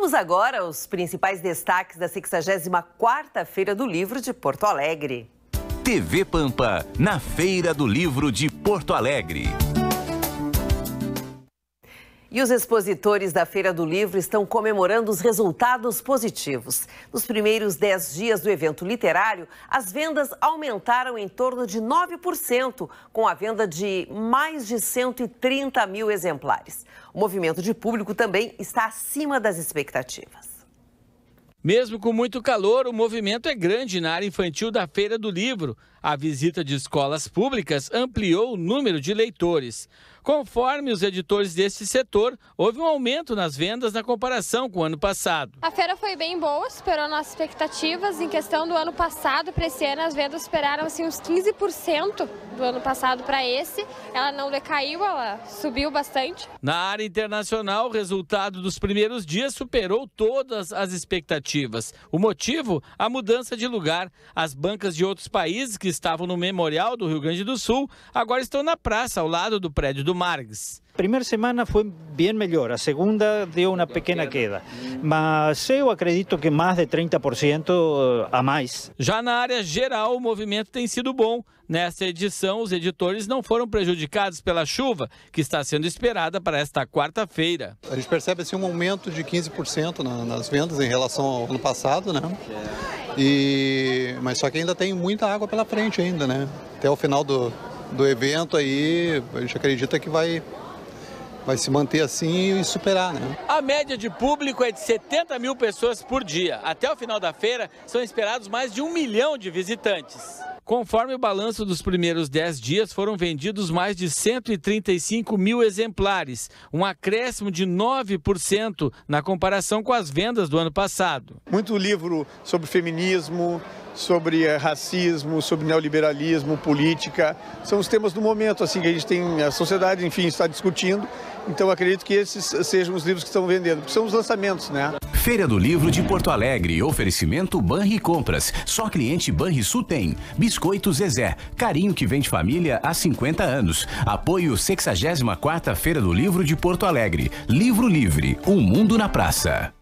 Vamos agora aos principais destaques da 64ª-feira do livro de Porto Alegre. TV Pampa, na Feira do Livro de Porto Alegre. E os expositores da Feira do Livro estão comemorando os resultados positivos. Nos primeiros 10 dias do evento literário, as vendas aumentaram em torno de 9%, com a venda de mais de 130 mil exemplares. O movimento de público também está acima das expectativas. Mesmo com muito calor, o movimento é grande na área infantil da Feira do Livro. A visita de escolas públicas ampliou o número de leitores. Conforme os editores deste setor, houve um aumento nas vendas na comparação com o ano passado. A feira foi bem boa, superou nossas expectativas. Em questão do ano passado para esse ano, as vendas superaram assim, uns 15% do ano passado para esse. Ela não decaiu, ela subiu bastante. Na área internacional, o resultado dos primeiros dias superou todas as expectativas. O motivo? A mudança de lugar. As bancas de outros países que estavam no Memorial do Rio Grande do Sul agora estão na praça, ao lado do prédio do Primeira semana foi bem melhor, a segunda deu uma pequena queda, mas eu acredito que mais de 30% eh, a mais. Já na área geral, o movimento tem sido bom. Nesta edição, os editores não foram prejudicados pela chuva, que está sendo esperada para esta quarta-feira. A gente percebe assim, um aumento de 15% nas vendas em relação ao ano passado, né? E, mas só que ainda tem muita água pela frente ainda, né? Até o final do, do evento aí, a gente acredita que vai vai se manter assim e superar. Né? A média de público é de 70 mil pessoas por dia. Até o final da feira, são esperados mais de um milhão de visitantes. Conforme o balanço dos primeiros 10 dias, foram vendidos mais de 135 mil exemplares, um acréscimo de 9% na comparação com as vendas do ano passado. Muito livro sobre feminismo, sobre eh, racismo, sobre neoliberalismo, política. São os temas do momento assim que a gente tem, a sociedade, enfim, está discutindo então acredito que esses sejam os livros que estão vendendo, porque são os lançamentos, né? Feira do Livro de Porto Alegre, oferecimento Banri Compras. Só cliente Banri tem. Biscoito Zezé, carinho que vem de família há 50 anos. Apoio 64ª Feira do Livro de Porto Alegre. Livro Livre, um mundo na praça.